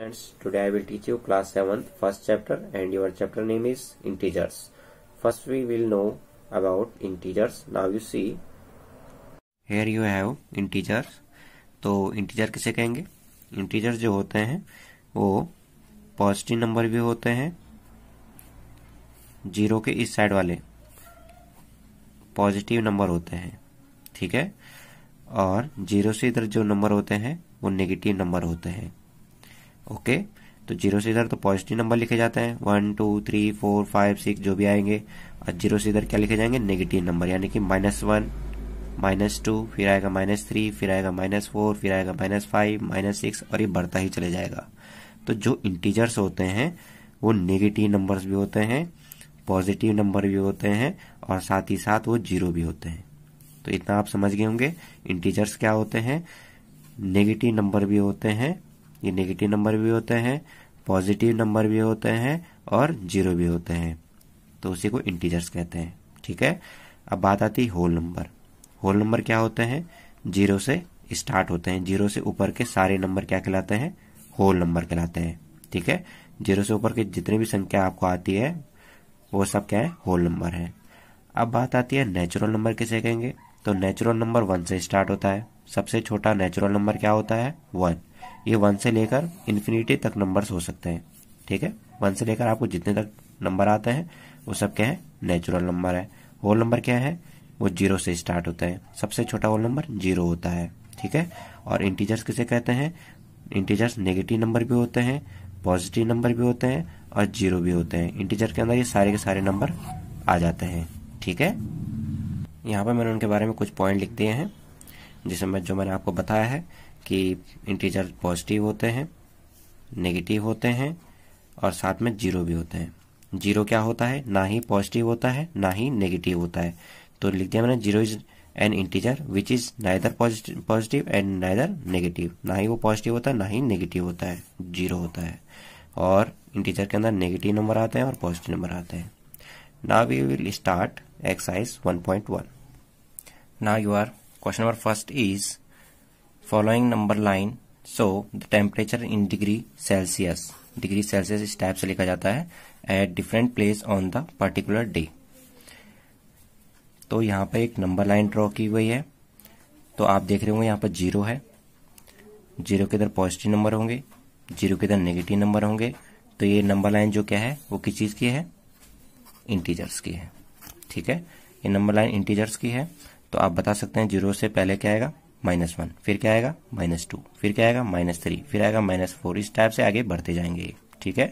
Friends, today I will teach you class 7 first chapter and your chapter name is integers. First we will know about integers. Now you see here you have integers. to integer kise kahenge integers jo hote hain wo positive number bhi hote hain zero ke is side wale positive number hote hain theek hai aur zero se idhar jo number hote hain wo negative number hote hain okay तो zero से इधर तो positive number लिखे जाते हैं one two three four five six जो भी आएंगे और जीरो से इधर क्या लिखे जाएंगे नेगेटिव नंबर यानी कि माइनस वन माइनस टू फिर आएगा माइनस थ्री फिर आएगा माइनस फोर फिर आएगा माइनस फाइव माइनस सिक्स और ये बढ़ता ही चले जाएगा तो जो इंटीजर्स होते हैं वो नेगेटिव नंबर्स भी होते हैं पॉजिटिव नंबर भी होते हैं और साथ ही साथ वो जीरो भी होते हैं तो इतना आप समझ गए होंगे इंटीजर्स क्या होते हैं नेगेटिव नंबर भी होते हैं ये नेगेटिव नंबर भी होते हैं पॉजिटिव नंबर भी होते हैं और जीरो भी होते हैं तो उसी को इंटीजर्स कहते हैं ठीक है अब बात आती है होल नंबर होल नंबर क्या होते हैं जीरो से स्टार्ट होते हैं जीरो से ऊपर के सारे नंबर क्या कहलाते हैं होल नंबर कहलाते हैं ठीक है जीरो से ऊपर के जितनी भी संख्या आपको आती है वो सब क्या है होल नंबर है अब बात आती है नेचुरल नंबर किसे कहेंगे तो नेचुरल नंबर वन से स्टार्ट होता है सबसे छोटा नेचुरल नंबर क्या होता है वन ये वन से लेकर इन्फिनिटी तक नंबर्स हो सकते हैं ठीक है वन से लेकर आपको जितने तक नंबर आते हैं वो सब क्या है नेचुरल नंबर है होल नंबर क्या है वो जीरो से स्टार्ट होता है सबसे छोटा होल नंबर जीरो होता है ठीक है और इंटीजर्स किसे कहते हैं इंटीजर्स नेगेटिव नंबर भी होते हैं पॉजिटिव नंबर भी होते हैं और जीरो भी होते हैं इंटीजर के अंदर ये सारे के सारे नंबर आ जाते हैं ठीक है यहाँ पर मैंने उनके बारे में कुछ पॉइंट लिख दिए हैं जिसमें जो मैंने आपको बताया है कि इंटीजर पॉजिटिव होते हैं नेगेटिव होते हैं और साथ में जीरो भी होते हैं जीरो क्या होता है ना ही पॉजिटिव होता है ना ही नेगेटिव होता है तो लिख दिया मैंने zero is an integer which is neither positive and neither negative ना ही वो पॉजिटिव होता है ना ही नेगेटिव होता है जीरो होता है और इंटीजर के अंदर नेगेटिव नंबर आते हैं और पॉजिटिव नंबर आते हैं ना वी विल स्टार्ट एक्सरसाइज ना you are question number first is following number line so the temperature in degree Celsius degree Celsius इस टाइप से लिखा जाता है at different place on the particular day तो यहाँ पर एक नंबर लाइन ड्रॉ की हुई है तो आप देख रहे होंगे यहाँ पर जीरो है जीरो के इधर पॉजिटिव नंबर होंगे जीरो के इधर नेगेटिव नंबर होंगे तो ये नंबर लाइन जो क्या है वो किस चीज़ की है इंटीजर्स की है ठीक है ये नंबर लाइन इंटीजर्स की है तो आप बता सकते हैं जीरो से पहले क्या आएगा माइनस वन फिर क्या आएगा माइनस टू फिर क्या आएगा माइनस थ्री फिर आएगा माइनस फोर इस टाइप से आगे बढ़ते जाएंगे ठीक है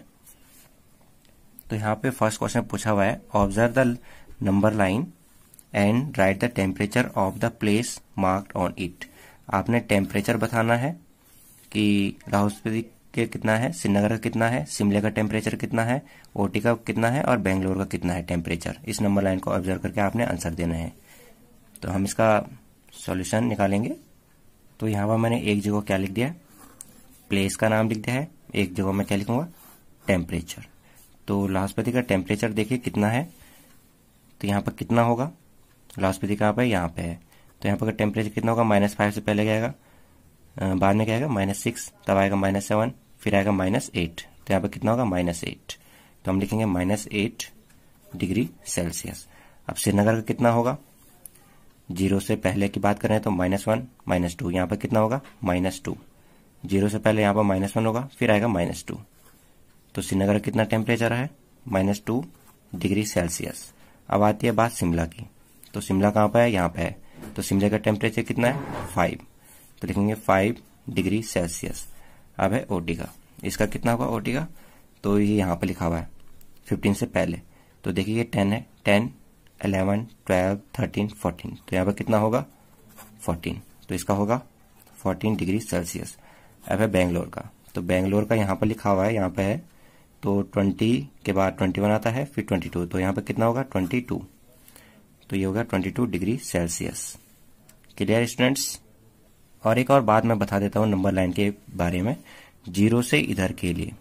तो यहाँ पे फर्स्ट क्वेश्चन पूछा हुआ है observe the number line and write the temperature of the place marked on it आपने टेम्परेचर बताना है कि लाहौस्पति के कितना है श्रीनगर का कितना है शिमला का टेम्परेचर कितना है ओटी का कितना है और बेंगलोर का कितना है टेम्परेचर इस नंबर लाइन को ऑब्जर्व करके आपने आंसर देना है तो हम इसका सॉल्यूशन निकालेंगे तो यहाँ पर मैंने एक जगह क्या लिख दिया है प्लेस का नाम लिख दिया है एक जगह मैं क्या लिखूंगा टेम्परेचर तो लाहौस्पति का टेम्परेचर देखिए कितना है तो यहाँ पर कितना होगा लाहौस्पति कहाँ पर यहाँ पर है तो यहाँ पर टेम्परेचर कितना होगा माइनस फाइव से पहले गएगा बाद में क्या आएगा माइनस सिक्स तब आएगा माइनस सेवन फिर आएगा माइनस एट तो यहाँ पर कितना होगा माइनस एट तो हम लिखेंगे माइनस एट डिग्री सेल्सियस अब श्रीनगर का कितना होगा जीरो से पहले की बात करें तो माइनस वन माइनस टू यहां पर कितना होगा माइनस टू जीरो से पहले यहां पर माइनस वन होगा फिर आएगा माइनस टू तो श्रीनगर का कितना टेम्परेचर है माइनस टू डिग्री सेल्सियस अब आती है बात शिमला की तो शिमला कहाँ पर है यहां पर है तो शिमला का टेम्परेचर कितना है फाइव तो लिखेंगे फाइव डिग्री सेल्सियस अब है ओटी का इसका कितना होगा ओटी का तो ये यहां पर लिखा हुआ है फिफ्टीन से पहले तो देखिए टेन है ten eleven twelve thirteen fourteen तो यहाँ पर कितना होगा फोर्टीन तो इसका होगा फोर्टीन डिग्री सेल्सियस अब है बेंगलोर का तो बेंगलोर का यहाँ पर लिखा हुआ है यहाँ पर है तो ट्वेंटी के बाद ट्वेंटी वन आता है फिर ट्वेंटी टू तो यहाँ पर कितना होगा ट्वेंटी टू तो ये होगा twenty two degree Celsius clear students और एक और बात मैं बता देता हूँ नंबर लाइन के बारे में जीरो से इधर के लिए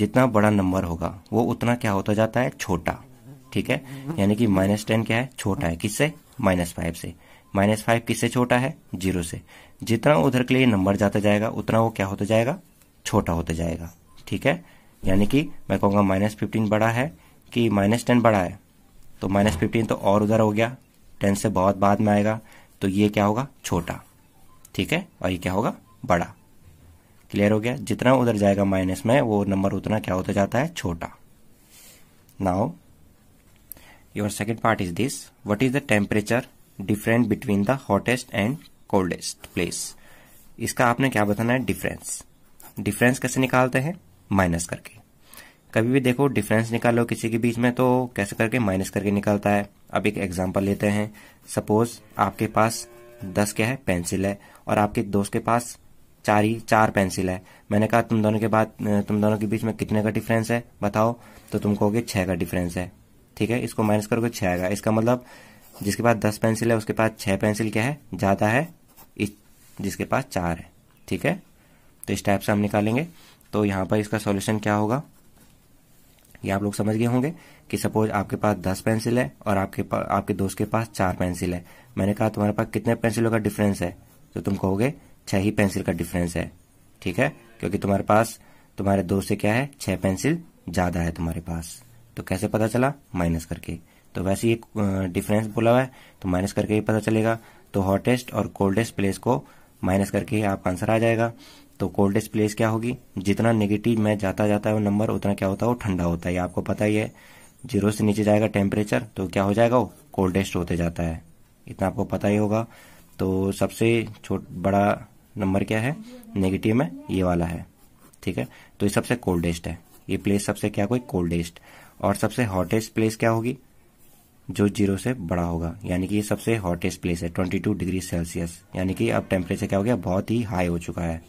जितना बड़ा नंबर होगा वो उतना क्या होता जाता है छोटा ठीक है यानी कि माइनस टेन क्या है छोटा है किससे माइनस फाइव से माइनस फाइव किससे छोटा है जीरो से जितना उधर के लिए नंबर जाता जाएगा उतना वो क्या होता जाएगा छोटा होता जाएगा ठीक है यानी कि मैं कहूंगा माइनस फिफ्टीन बड़ा है कि माइनस टेन बड़ा है तो माइनस फिफ्टीन तो और उधर हो गया टेन से बहुत बाद में आएगा तो ये क्या होगा छोटा ठीक है और ये क्या होगा बड़ा क्लियर हो गया जितना उधर जाएगा माइनस में वो नंबर उतना क्या होता जाता है छोटा now your second part is this what is the temperature different between the hottest and coldest place इसका आपने क्या बताना है डिफरेंस डिफरेंस कैसे निकालते हैं माइनस करके कभी भी देखो डिफरेंस निकालो किसी के बीच में तो कैसे करके माइनस करके निकलता है अब एक एग्जाम्पल लेते हैं सपोज आपके पास दस क्या है पेंसिल है और आपके दोस्त के पास चार ही चार पेंसिल है मैंने कहा तुम दोनों के बाद तुम दोनों के बीच में कितने का डिफरेंस है बताओ तो तुम कहोगे छह का डिफरेंस है ठीक है इसको माइनस करोगे छह आएगा इसका मतलब जिसके पास दस पेंसिल है उसके पास छह पेंसिल क्या है ज़्यादा है इस जिसके पास चार है ठीक है तो इस टाइप से हम निकालेंगे तो यहाँ पर इसका सॉल्यूशन क्या होगा ये आप लोग समझ गए होंगे कि सपोज आपके पास दस पेंसिल है और आपके पास आपके दोस्त के पास चार पेंसिल है मैंने कहा तुम्हारे पास कितने पेंसिलों का डिफरेंस है तो तुम कहोगे छह ही पेंसिल का डिफरेंस है ठीक है क्योंकि तुम्हारे पास तुम्हारे दोस्त से क्या है छह पेंसिल ज्यादा है तुम्हारे पास तो कैसे पता चला माइनस करके तो वैसे ये डिफरेंस बोला हुआ है तो माइनस करके ही पता चलेगा तो हॉटेस्ट और कोल्डेस्ट प्लेस को माइनस करके ही आपका आंसर आ जाएगा तो कोल्डेस्ट प्लेस क्या होगी जितना नेगेटिव में जाता जाता है वो नंबर उतना क्या होता है वो ठंडा होता है आपको पता ही है जीरो से नीचे जाएगा टेम्परेचर तो क्या हो जाएगा वो कोल्डेस्ट होते जाता है इतना आपको पता ही होगा तो सबसे छोट बड़ा नंबर क्या है नेगेटिव में ये वाला है ठीक है तो ये सबसे कोल्डेस्ट है ये प्लेस सबसे क्या कोई कोल्डेस्ट और सबसे हॉटेस्ट प्लेस क्या होगी जो जीरो से बड़ा होगा यानी कि ये सबसे हॉटेस्ट प्लेस है 22 डिग्री सेल्सियस यानी कि अब टेम्परेचर क्या हो गया बहुत ही हाई हो चुका है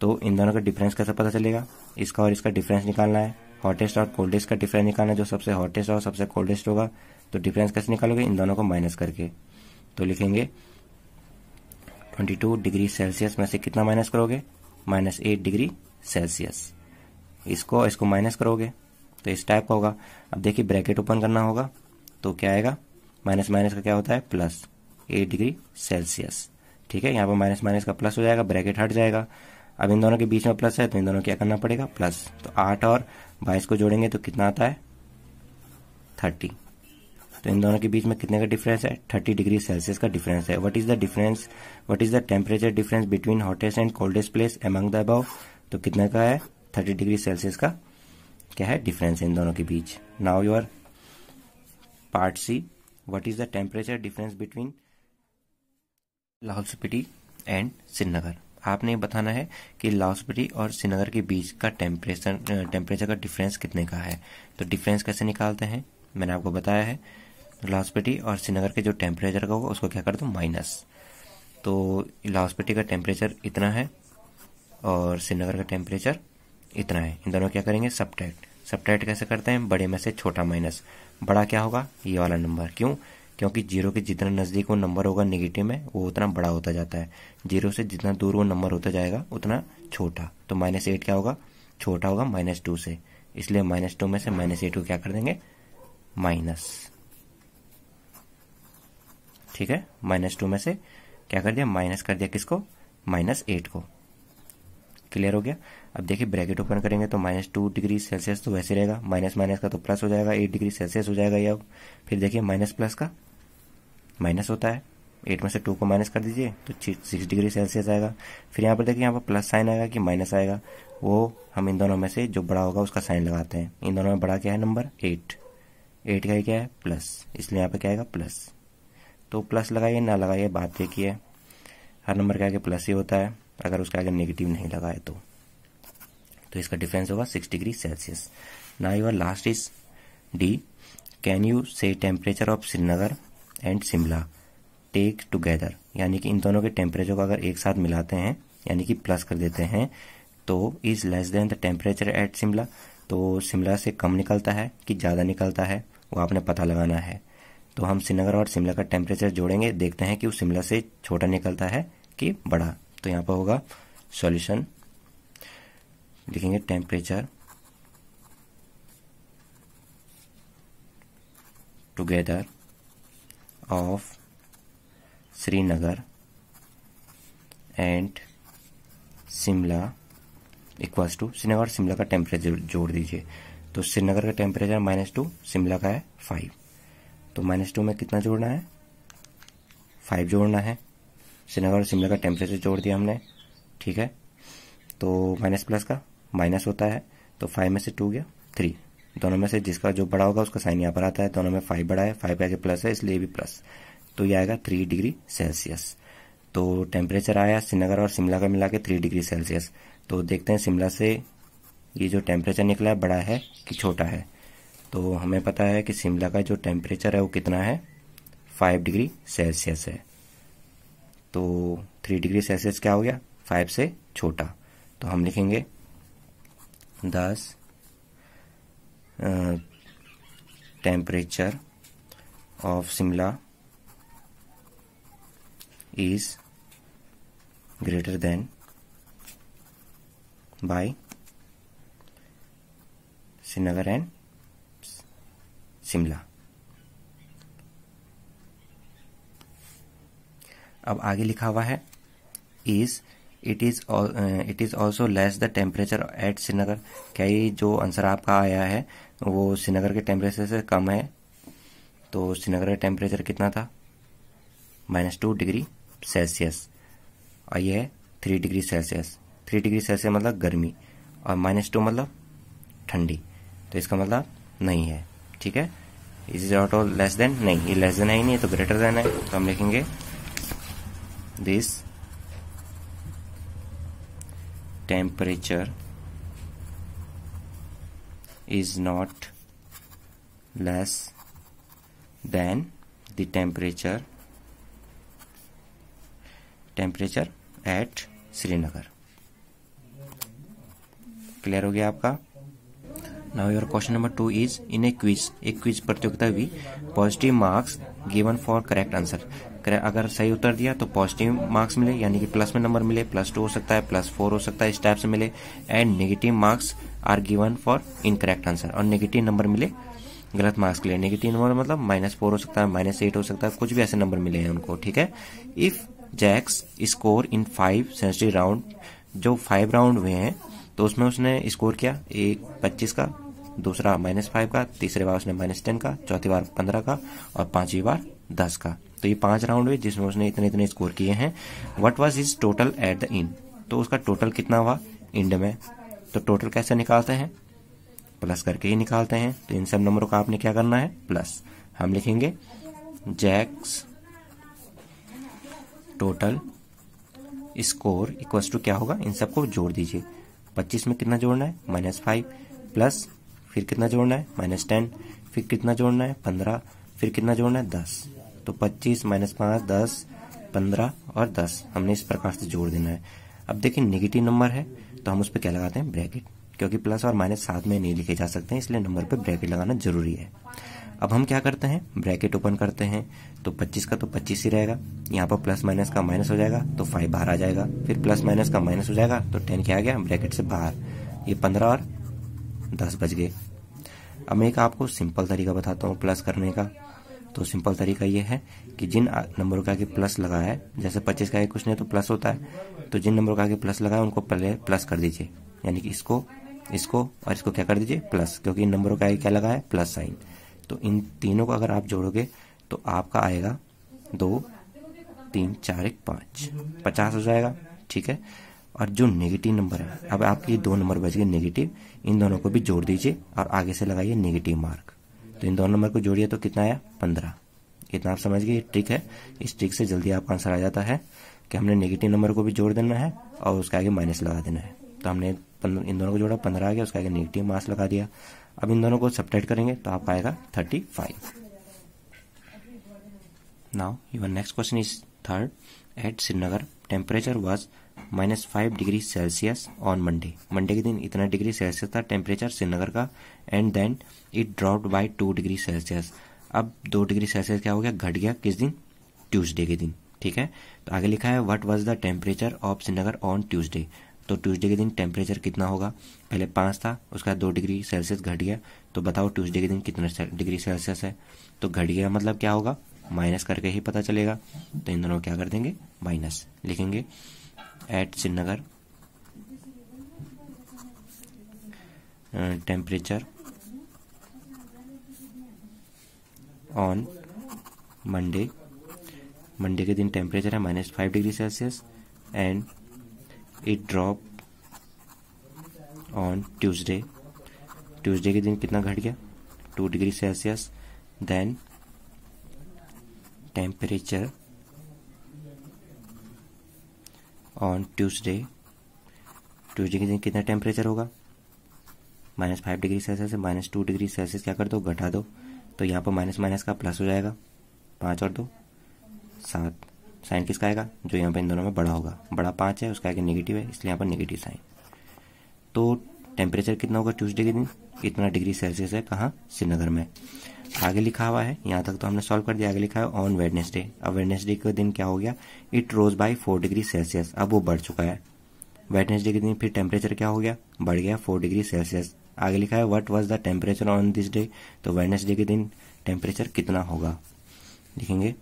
तो इन दोनों का डिफरेंस कैसे पता चलेगा इसका और इसका डिफरेंस निकालना है हॉटेस्ट और कोल्डेस्ट का डिफरेंस निकालना है जो सबसे हॉटेस्ट और सबसे कोल्डेस्ट होगा तो डिफरेंस कैसे निकालोगे इन दोनों को माइनस करके तो लिखेंगे 22 डिग्री सेल्सियस में से कितना माइनस करोगे माइनस एट डिग्री सेल्सियस इसको इसको माइनस करोगे तो इस टाइप का होगा अब देखिए ब्रैकेट ओपन करना होगा तो क्या आएगा माइनस माइनस का क्या होता है प्लस एट डिग्री सेल्सियस ठीक है यहाँ पर माइनस माइनस का प्लस हो जाएगा ब्रैकेट हट जाएगा अब इन दोनों के बीच में प्लस है तो इन दोनों क्या करना पड़ेगा प्लस तो आठ और बाईस को जोड़ेंगे तो कितना आता है थर्टी तो इन दोनों के बीच में कितने का डिफरेंस है थर्टी डिग्री सेल्सियस का डिफरेंस है what is the difference what is the temperature difference between hottest and coldest place among the above तो कितने का है थर्टी डिग्री सेल्सियस का क्या है डिफरेंस इन दोनों के बीच now your part C what is the temperature difference between Lahaul Spiti and Srinagar आपने बताना है कि लाहौल स्पीटी और श्रीनगर के बीच का टेम्परेचर टेम्परेचर का डिफरेंस कितने का है तो डिफरेंस कैसे निकालते हैं मैंने आपको बताया है लाहौल स्पीटी और श्रीनगर के जो टेम्परेचर का होगा उसको क्या कर दो माइनस तो लाहौल स्पिटी का टेम्परेचर इतना है और श्रीनगर का टेम्परेचर इतना है इन दोनों क्या करेंगे सब्ट्रैक्ट सब्ट्रैक्ट कैसे करते हैं बड़े में से छोटा माइनस बड़ा क्या होगा ये वाला नंबर क्यों क्योंकि जीरो के जितना नज़दीक वो नंबर होगा नेगेटिव में वो उतना बड़ा होता जाता है जीरो से जितना दूर वो नंबर होता जाएगा उतना छोटा तो माइनस एट क्या होगा छोटा होगा माइनस टू से इसलिए माइनस टू में से माइनस एट को क्या कर देंगे माइनस ठीक है माइनस टू में से क्या कर दिया माइनस कर दिया किसको माइनस एट को क्लियर हो गया अब देखिए ब्रैकेट ओपन करेंगे तो माइनस टू डिग्री सेल्सियस तो वैसे रहेगा माइनस माइनस का तो प्लस हो जाएगा एट डिग्री सेल्सियस हो जाएगा ये अब फिर देखिए माइनस प्लस का माइनस होता है एट में से टू को माइनस कर दीजिए तो सिक्स डिग्री सेल्सियस आएगा फिर यहाँ पर देखिए यहाँ पर प्लस साइन आएगा कि माइनस आएगा वो हम इन दोनों में से जो बड़ा होगा उसका साइन लगाते हैं इन दोनों में बड़ा क्या है नंबर एट एट का ही क्या है प्लस इसलिए यहाँ पर क्या आएगा प्लस तो प्लस लगाइए ना लगाइए बात देखिए हर नंबर के आगे प्लस ही होता है अगर उसके आगे नेगेटिव नहीं लगाए तो तो इसका डिफरेंस होगा सिक्स डिग्री सेल्सियस ना your last is D can you say temperature of Srinagar and Shimla take together यानी कि इन दोनों के टेम्परेचर को अगर एक साथ मिलाते हैं यानी कि प्लस कर देते हैं तो is less than the temperature at Shimla तो शिमला से कम निकलता है कि ज़्यादा निकलता है वो आपने पता लगाना है तो हम श्रीनगर और शिमला का टेम्परेचर जोड़ेंगे देखते हैं कि वो शिमला से छोटा निकलता है कि बड़ा तो यहाँ पर होगा सॉल्यूशन लिखेंगे temperature together of Srinagar and Shimla equals to Srinagar और शिमला का टेम्परेचर जोड़ दीजिए तो श्रीनगर का टेम्परेचर माइनस टू शिमला का है फाइव तो माइनस टू में कितना जोड़ना है फाइव जोड़ना है श्रीनगर और शिमला का टेम्परेचर जोड़ दिया हमने ठीक है तो माइनस प्लस का माइनस होता है तो फाइव में से टू गया थ्री दोनों में से जिसका जो बड़ा होगा उसका साइन यहाँ पर आता है दोनों में फाइव बड़ा है फाइव पे आगे प्लस है इसलिए भी प्लस तो ये आएगा थ्री डिग्री सेल्सियस तो टेम्परेचर आया श्रीनगर और शिमला का मिला के थ्री डिग्री सेल्सियस तो देखते हैं शिमला से ये जो टेम्परेचर निकला है बड़ा है कि छोटा है तो हमें पता है कि शिमला का जो टेम्परेचर है वो कितना है फाइव डिग्री सेल्सियस है तो थ्री डिग्री सेल्सियस क्या हो गया फाइव से छोटा तो हम लिखेंगे thus uh, temperature of Simla is greater than by Srinagar and Shimla अब आगे लिखा हुआ है is it is it is also less the temperature at Srinagar क्या ये जो आंसर आपका आया है वो श्रीनगर के टेम्परेचर से कम है तो श्रीनगर का टेम्परेचर कितना था माइनस टू डिग्री सेल्सियस और ये है three degree Celsius three degree Celsius मतलब गर्मी और माइनस टू मतलब ठंडी तो इसका मतलब नहीं है ठीक है is at all less than नहीं ये लेस देन है ही नहीं तो ग्रेटर देन है तो हम लिखेंगे this temperature is not less than the temperature temperature at Srinagar. Clear हो गया आपका now your question number two is in a quiz एक क्विज प्रतियोगिता भी positive marks given for correct answer अगर सही उत्तर दिया तो पॉजिटिव मार्क्स मिले यानी कि प्लस में नंबर मिले प्लस टू हो सकता है प्लस फोर हो सकता है इस टाइप से मिले and negative marks are given for incorrect answer और नेगेटिव नंबर मिले गलत मार्क्स के लिए नेगेटिव नंबर मतलब माइनस फोर हो सकता है माइनस एट हो सकता है कुछ भी ऐसे नंबर मिले हैं उनको ठीक है if Jack's score in five sensitive round जो फाइव राउंड हुए हैं तो उसमें उसने स्कोर किया एक पच्चीस का दूसरा माइनस फाइव का तीसरे बार उसने माइनस टेन का चौथी बार पंद्रह का और पांचवी बार दस का तो ये पांच राउंड हुए जिसमें उसने इतने इतने स्कोर किए हैं what was his total at the end तो उसका टोटल कितना हुआ इंड में तो टोटल कैसे निकालते हैं प्लस करके ही निकालते हैं तो इन सब नंबरों का आपने क्या करना है प्लस हम लिखेंगे Jack's total score equal to क्या होगा इन सबको जोड़ दीजिए 25 में कितना जोड़ना है माइनस फाइव प्लस फिर कितना जोड़ना है माइनस टेन फिर कितना जोड़ना है पंद्रह फिर कितना जोड़ना है दस तो 25 माइनस पाँच दस पंद्रह और दस हमने इस प्रकार से जोड़ देना है अब देखिए निगेटिव नंबर है तो हम उस पर क्या लगाते हैं ब्रैकेट क्योंकि प्लस और माइनस साथ में नहीं लिखे जा सकते हैं इसलिए नंबर पर ब्रैकेट लगाना जरूरी है अब हम क्या करते हैं ब्रैकेट ओपन करते हैं तो 25 का तो 25 ही रहेगा यहाँ पर प्लस माइनस का माइनस हो जाएगा तो 5 बाहर आ जाएगा फिर प्लस माइनस का माइनस हो जाएगा तो 10 क्या आ गया ब्रैकेट से बाहर ये 15 और 10 बज गए अब मैं एक आपको सिंपल तरीका बताता हूँ प्लस करने का तो सिंपल तरीका ये है कि जिन नंबरों का आगे प्लस लगा है जैसे पच्चीस का आगे कुछ नहीं तो प्लस होता है तो जिन नंबरों का आगे प्लस लगा है उनको पहले प्लस कर दीजिए यानी कि इसको इसको और इसको क्या कर दीजिए प्लस क्योंकि इन नंबरों का आगे क्या लगा है प्लस साइन तो इन तीनों को अगर आप जोड़ोगे तो आपका आएगा दो तीन चार एक पाँच पचास हो जाएगा ठीक है और जो नेगेटिव नंबर है अब आपके दो नंबर बच गए नेगेटिव इन दोनों को भी जोड़ दीजिए और आगे से लगाइए नेगेटिव मार्क तो इन दोनों नंबर को जोड़िए तो कितना आया पंद्रह इतना आप समझ गए ट्रिक है इस ट्रिक से जल्दी आपका आंसर आ जाता है कि हमने नेगेटिव नंबर को भी जोड़ देना है और उसके आगे माइनस लगा देना है तो हमने इन दोनों को जोड़ा पंद्रह आ गया उसके आगे नेगेटिव मार्क्स लगा दिया अब इन दोनों को सपरेट करेंगे तो आपका आएगा thirty five now your next question is third at Srinagar temperature was minus five degree Celsius on Monday Monday के दिन इतना डिग्री सेल्सियस था टेम्परेचर श्रीनगर का and then it drop by two degree Celsius अब दो डिग्री सेल्सियस क्या हो गया घट गया किस दिन ट्यूसडे के दिन ठीक है तो आगे लिखा है what was the temperature of Srinagar on Tuesday तो ट्यूजडे के दिन टेम्परेचर कितना होगा पहले पांच था उसका दो डिग्री सेल्सियस घट गया तो बताओ ट्यूजडे के दिन कितना डिग्री सेल्सियस है तो घट गया मतलब क्या होगा माइनस करके ही पता चलेगा तो इन दोनों क्या कर देंगे माइनस लिखेंगे at Srinagar temperature on Monday Monday के दिन टेम्परेचर है minus five degree Celsius and it drop on Tuesday Tuesday के दिन कितना घट गया two degree Celsius then temperature on Tuesday Tuesday के दिन कितना टेम्परेचर होगा माइनस फाइव डिग्री सेल्सियस से माइनस टू डिग्री सेल्सियस क्या कर दो घटा दो तो यहाँ पर माइनस माइनस का प्लस हो जाएगा पाँच और दो सात साइन किसका आएगा जो यहाँ पर इन दोनों में बड़ा होगा बड़ा पाँच है उसका आगे निगेटिव है इसलिए यहाँ पर निगेटिव साइन तो टेम्परेचर कितना होगा ट्यूसडे के दिन इतना डिग्री सेल्सियस है कहाँ श्रीनगर में आगे लिखा हुआ है यहाँ तक तो हमने सॉल्व कर दिया आगे लिखा है ऑन वेडनेसडे अब वेडनेसडे का दिन क्या हो गया it rose by four degree Celsius अब वो बढ़ चुका है वेडनेसडे के दिन फिर टेम्परेचर क्या हो गया बढ़ गया फोर डिग्री सेल्सियस आगे लिखा है what was the temperature on this day तो वेडनेसडे के दिन टेम्परेचर कितना होगा लिखेंगे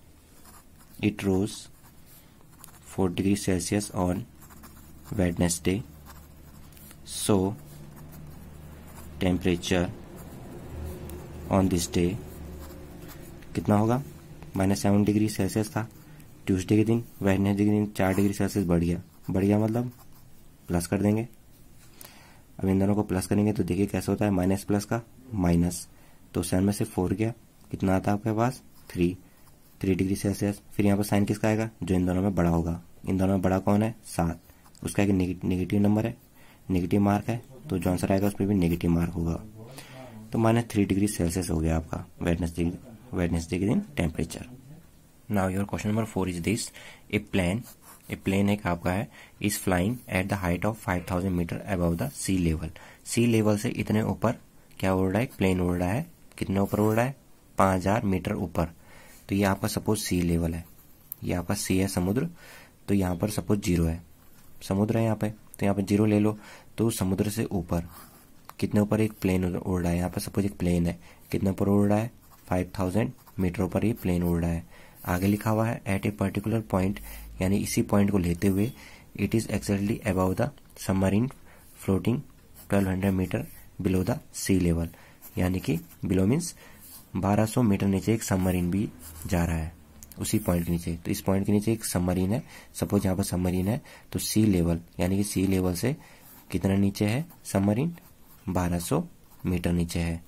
it rose four degree Celsius on Wednesday so temperature on this day कितना होगा माइनस सेवन डिग्री सेल्सियस था ट्यूसडे के दिन वेडनेसडे के दिन चार डिग्री सेल्सियस बढ़ गया बढ़ गया मतलब प्लस कर देंगे अब इन दोनों को प्लस करेंगे तो देखिए कैसा होता है माइनस प्लस का माइनस तो सेवन में से फोर गया कितना आता है आपके पास थ्री थ्री डिग्री सेल्सियस फिर यहाँ पर साइन किसका आएगा जो इन दोनों में बड़ा होगा इन दोनों में बड़ा कौन है सात उसका एक निगेटिव नंबर है निगेटिव मार्क है तो जो आंसर आएगा उसमें भी निगेटिव मार्क होगा तो माइनस थ्री डिग्री सेल्सियस हो गया आपका वेडनेसडे वेडनेसडे के दिन temperature now your question number four is this a plane a plane एक आपका है is flying at the height of five thousand metre above the sea level sea level से इतने ऊपर क्या उड़ रहा है प्लेन उड़ रहा है कितने ऊपर उड़ रहा है पांच हजार मीटर ऊपर तो ये आपका सपोज सी लेवल है ये आपका सी है समुद्र तो यहाँ पर सपोज जीरो है समुद्र है यहाँ पे तो यहाँ पे जीरो ले लो तो समुद्र से ऊपर कितने ऊपर एक प्लेन उड़ रहा है यहाँ पर सपोज एक प्लेन है कितने ऊपर उड़ रहा है फाइव थाउजेंड मीटरों पर ये प्लेन उड़ रहा है आगे लिखा हुआ है एट ए पर्टिकुलर पॉइंट यानी इसी पॉइंट को लेते हुए it is exactly above the submarine floating 1200 metre below the sea level यानी कि बिलो मीन्स 1200 मीटर नीचे एक सबमरीन भी जा रहा है उसी पॉइंट के नीचे तो इस पॉइंट के नीचे एक सबमरीन है सपोज यहाँ पर सबमरीन है तो सी लेवल यानी कि सी लेवल से कितना नीचे है सबमरीन 1200 मीटर नीचे है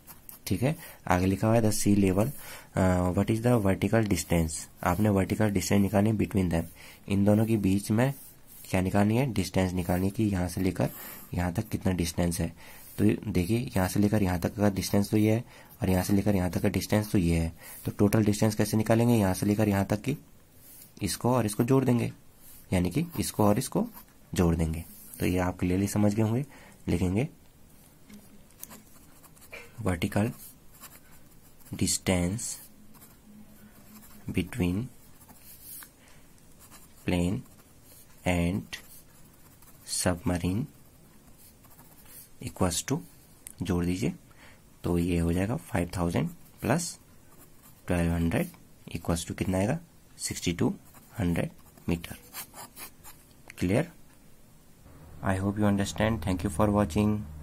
ठीक है आगे लिखा हुआ है the sea level what is the vertical distance आपने वर्टिकल डिस्टेंस निकालनी बिटवीन दैम इन दोनों के बीच में क्या निकालनी है डिस्टेंस निकालनी है कि यहाँ से लेकर यहाँ तक कितना डिस्टेंस है तो देखिए यहाँ से लेकर यहाँ तक का डिस्टेंस तो ये है और यहाँ से लेकर यहाँ तक का डिस्टेंस तो ये है तो टोटल डिस्टेंस कैसे निकालेंगे यहाँ से लेकर यहाँ तक की इसको और इसको जोड़ देंगे यानी कि इसको और इसको जोड़ देंगे तो ये आप क्लियरली समझ गए होंगे लिखेंगे vertical distance between plane and submarine equals to जोड़ दीजिए तो ये हो जाएगा five thousand plus twelve hundred equals to कितना आएगा sixty two hundred metre clear I hope you understand thank you for watching